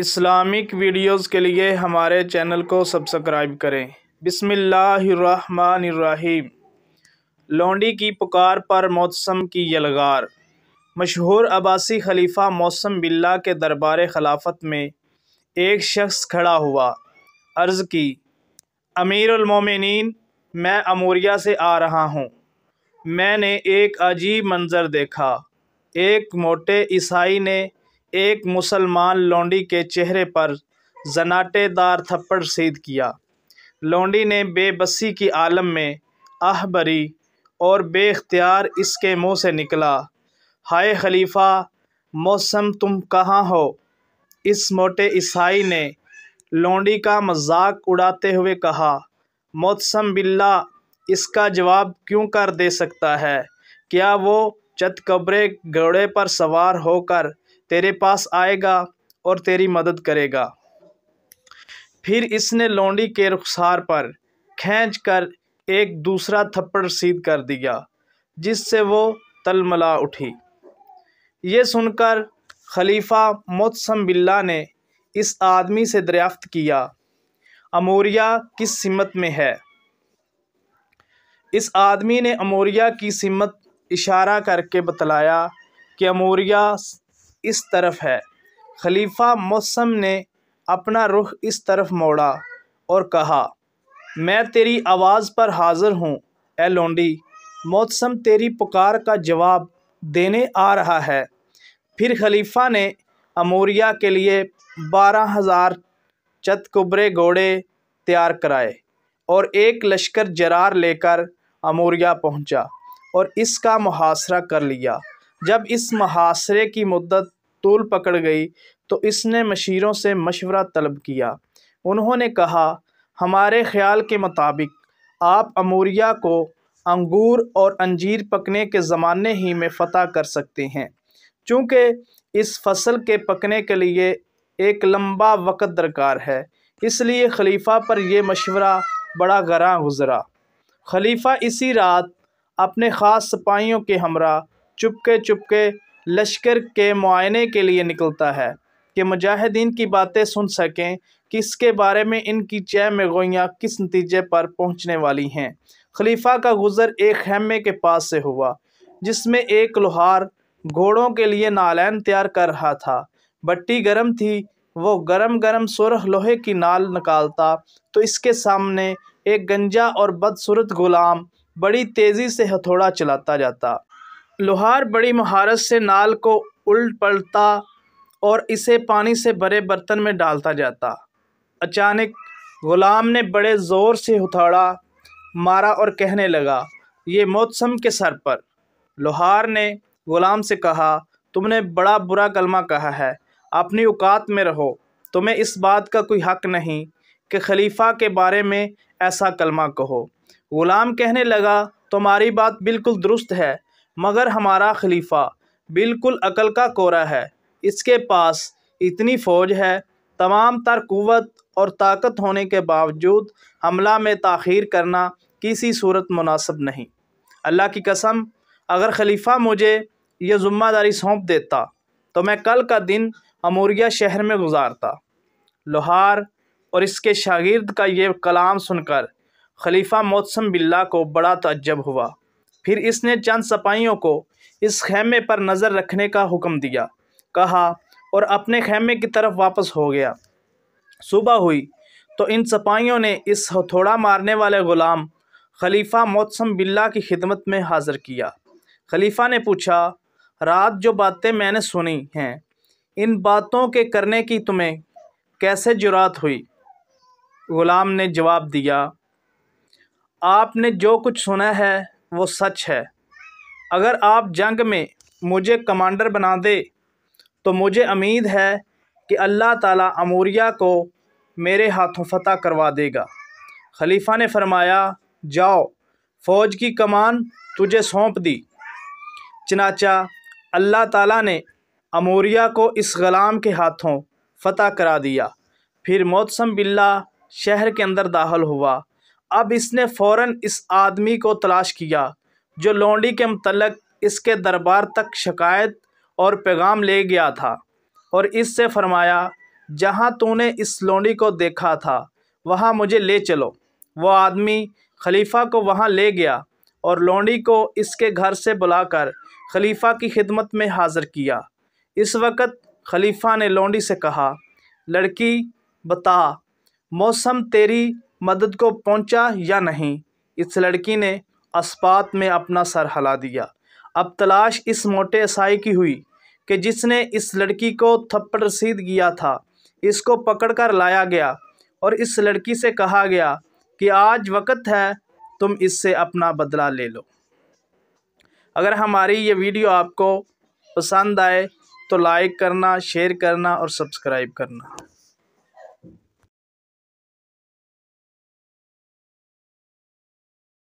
Islamic videos के लिए हमारे चैनल को सब्सक्राइब करें बिसमीम लौंडी की पुकार पर मौसम की यलगार मशहूर अबासी खलीफा मौसम बिल्ला के दरबार खिलाफत में एक शख्स खड़ा हुआ अर्ज़ की अमीरमिन मैं अमूरिया से आ रहा हूँ मैंने एक अजीब मंज़र देखा एक मोटे ईसाई ने एक मुसलमान लौंडी के चेहरे पर जनाटेदार थप्पड़ सीध किया लौंडी ने बेबसी की आलम में आह भरी और बेख्तियार इसके मुंह से निकला हाय खलीफा मौसम तुम कहाँ हो इस मोटे ईसाई ने लौंडी का मजाक उड़ाते हुए कहा मौसम बिल्ला इसका जवाब क्यों कर दे सकता है क्या वो चतकबरे घोड़े पर सवार होकर तेरे पास आएगा और तेरी मदद करेगा फिर इसने लौंडी के रुखसार पर खींच कर एक दूसरा थप्पड़ सीद कर दिया जिससे वो तलमला उठी ये सुनकर खलीफा मोतसम बिल्ला ने इस आदमी से दरियाफ्त किया अमोरिया किस सिमत में है इस आदमी ने अमोरिया की सिमत इशारा करके बतलाया कि अमोरिया इस तरफ है खलीफा मौसम ने अपना रुख इस तरफ मोड़ा और कहा मैं तेरी आवाज़ पर हाज़िर हूँ ए लोंडी मौसम तेरी पुकार का जवाब देने आ रहा है फिर खलीफा ने अमोरिया के लिए बारह हज़ार चतकुबरे घोड़े तैयार कराए और एक लश्कर जरार लेकर अमोरिया पहुंचा और इसका मुहासरा कर लिया जब इस महासरे की मुद्दत तूल पकड़ गई तो इसने मशीरों से मशवरा तलब किया उन्होंने कहा हमारे ख्याल के मुताबिक आप अमूरिया को अंगूर और अंजीर पकने के ज़माने ही में फतह कर सकते हैं चूँकि इस फसल के पकने के लिए एक लंबा वक़्त दरकार है इसलिए खलीफा पर यह मशवरा बड़ा गरा गुज़रा खलीफा इसी रात अपने ख़ास सिपाहियों के हमरा चुपके चुपके लश्कर के मुआयने के लिए निकलता है कि मुजाहिदीन की बातें सुन सकें किसके बारे में इनकी चय में गोइयाँ किस नतीजे पर पहुँचने वाली हैं खलीफा का गुज़र एक खेमे के पास से हुआ जिसमें एक लोहार घोड़ों के लिए नालैन तैयार कर रहा था बट्टी गर्म थी वो गरम गरम सुरख लोहे की नाल निकालता तो इसके सामने एक गंजा और बदसूरत गुलाम बड़ी तेज़ी से हथौड़ा चलाता जाता लोहार बड़ी महारत से नाल को उल्ट पलटता और इसे पानी से भरे बर्तन में डालता जाता अचानक ग़ुलाम ने बड़े ज़ोर से उथाड़ा मारा और कहने लगा ये मौसम के सर पर लोहार ने ग़ुलाम से कहा तुमने बड़ा बुरा कलमा कहा है अपनी औकात में रहो तुम्हें इस बात का कोई हक नहीं कि खलीफा के बारे में ऐसा कलमा कहो ग़ुलाम कहने लगा तुम्हारी बात बिल्कुल दुरुस्त है मगर हमारा खलीफा बिल्कुल अकल का कोरा है इसके पास इतनी फ़ौज है तमाम तर और ताकत होने के बावजूद हमला में तखीर करना किसी सूरत मुनासब नहीं अल्लाह की कसम अगर खलीफा मुझे यह ज़ुम्मेदारी सौंप देता तो मैं कल का दिन अमूरिया शहर में गुजारता लोहार और इसके शागिर्द का ये कलाम सुनकर खलीफा मोतसम बिल्ला को बड़ा तजब हुआ फिर इसने चंद सपाइयों को इस खेमे पर नज़र रखने का हुक्म दिया कहा और अपने खेमे की तरफ वापस हो गया सुबह हुई तो इन सपाइयों ने इस हथौड़ा मारने वाले ग़ुलाम खलीफा मौसम बिल्ला की खिदमत में हाज़िर किया खलीफा ने पूछा रात जो बातें मैंने सुनी हैं इन बातों के करने की तुम्हें कैसे जुरात हुई ग़ुलाम ने जवाब दिया आपने जो कुछ सुना है वो सच है अगर आप जंग में मुझे कमांडर बना दे तो मुझे उम्मीद है कि अल्लाह ताला अमूरिया को मेरे हाथों फतह करवा देगा खलीफा ने फरमाया जाओ फ़ौज की कमान तुझे सौंप दी चनाचा अल्लाह ताला ने अमूरिया को इस ग़लाम के हाथों फतह करा दिया फिर मौसम बिल्ला शहर के अंदर दाखिल हुआ अब इसने फ़ौर इस आदमी को तलाश किया जो लौंडी के मतलब इसके दरबार तक शिकायत और पैगाम ले गया था और इससे फरमाया जहाँ तूने इस लौंडी को देखा था वहाँ मुझे ले चलो वो आदमी खलीफा को वहाँ ले गया और लौंडी को इसके घर से बुलाकर खलीफा की खिदमत में हाज़िर किया इस वक़्त खलीफा ने लौंडी से कहा लड़की बता मौसम तेरी मदद को पहुंचा या नहीं इस लड़की ने इस्पात में अपना सर हला दिया अब तलाश इस मोटे ईसाई की हुई कि जिसने इस लड़की को थप्पड़ रसीद किया था इसको पकड़ कर लाया गया और इस लड़की से कहा गया कि आज वक्त है तुम इससे अपना बदला ले लो अगर हमारी ये वीडियो आपको पसंद आए तो लाइक करना शेयर करना और सब्सक्राइब करना